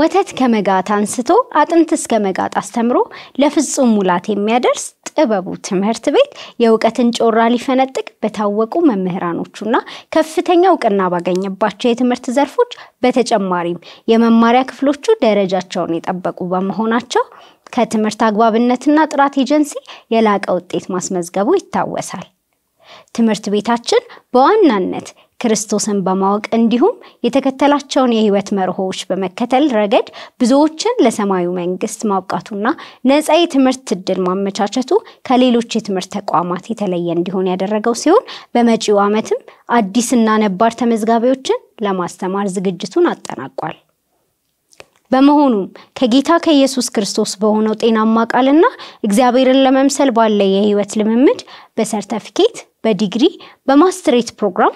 ወተት ከመጋት አንስቶ አጥንት እስከ መጋት አስተምሮ ለፍጹም ሙላት የሚያደርስ ጥበቡ ትምህርት ቤት የእውቀትን ጮራ ሊፈነጥቅ በታወቁ መምህራኖቹና ከፍተኛ እውቅና ባገኘባቸው የትምህርት ዘርፎች በተጨማሪም የመማሪያ ክፍሎቹ ደረጃቸውን የጠበቁ በመሆናቸው ከትምህርት አግባብነትና ጥራት ኤጀንሲ የላቀ ውጤት ማስመዝገቡ ይታወሳል። ትምህርት ቤታችን በዋናነት ክርስቶስን በማወቅ እንዲሁም የተከተላቸውን የህይወት መርሆዎች በመከተል ረገድ ብዙዎችን ለሰማዩ መንግስት ማብቃቱና ነፃ የትምህርት እድል ማመቻቸቱ ከሌሎች የትምህርት ተቋማት የተለየ እንዲሆን ያደረገው ሲሆን በመጪው ዓመትም አዲስና ነባር ተመዝጋቢዎችን ለማስተማር ዝግጅቱን አጠናቋል። በመሆኑም ከጌታ ከኢየሱስ ክርስቶስ በሆነው ጤናማ ቃልና እግዚአብሔርን ለመምሰል ባለ የህይወት ልምምድ በሰርተፊኬት፣ በዲግሪ፣ በማስትሬት ፕሮግራም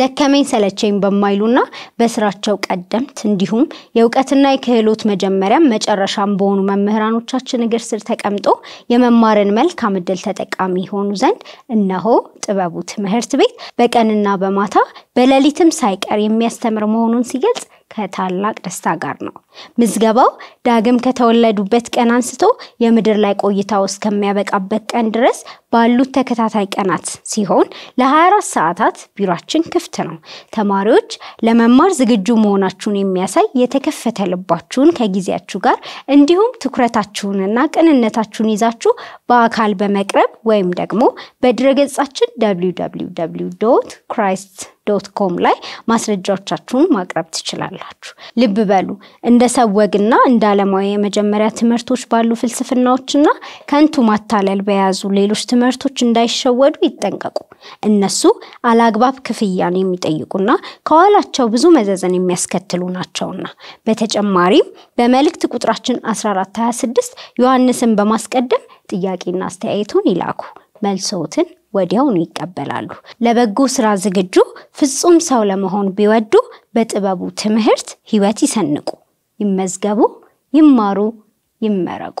ደከመኝ ሰለቸኝ በማይሉና በስራቸው ቀደምት እንዲሁም የእውቀትና የክህሎት መጀመሪያም መጨረሻም በሆኑ መምህራኖቻችን እግር ስር ተቀምጦ የመማርን መልካም እድል ተጠቃሚ የሆኑ ዘንድ እነሆ ጥበቡ ትምህርት ቤት በቀንና በማታ በሌሊትም ሳይቀር የሚያስተምር መሆኑን ሲገልጽ ከታላቅ ደስታ ጋር ነው። ምዝገባው ዳግም ከተወለዱበት ቀን አንስቶ የምድር ላይ ቆይታው እስከሚያበቃበት ቀን ድረስ ባሉት ተከታታይ ቀናት ሲሆን ለ24 ሰዓታት ቢሯችን ክፍት ነው። ተማሪዎች ለመማር ዝግጁ መሆናችሁን የሚያሳይ የተከፈተ ልባችሁን ከጊዜያችሁ ጋር እንዲሁም ትኩረታችሁንና ቅንነታችሁን ይዛችሁ በአካል በመቅረብ ወይም ደግሞ በድረገጻችን ዶት ክራይስት ዶት ኮም ላይ ማስረጃዎቻችሁን ማቅረብ ትችላላችሁ። ልብ በሉ እንደ ሰው ወግና እንደ ዓለማዊ የመጀመሪያ ትምህርቶች ባሉ ፍልስፍናዎችና ከንቱ ማታለል በያዙ ሌሎች ትምህርቶች እንዳይሸወዱ ይጠንቀቁ። እነሱ አላግባብ ክፍያን የሚጠይቁና ከኋላቸው ብዙ መዘዘን የሚያስከትሉ ናቸውና። በተጨማሪም በመልእክት ቁጥራችን 1426 ዮሐንስን በማስቀደም ጥያቄና አስተያየቱን ይላኩ። መልሶትን ወዲያውኑ ይቀበላሉ። ለበጎ ስራ ዝግጁ ፍጹም ሰው ለመሆን ቢወዱ በጥበቡ ትምህርት ህይወት ይሰንቁ፣ ይመዝገቡ፣ ይማሩ፣ ይመረቁ።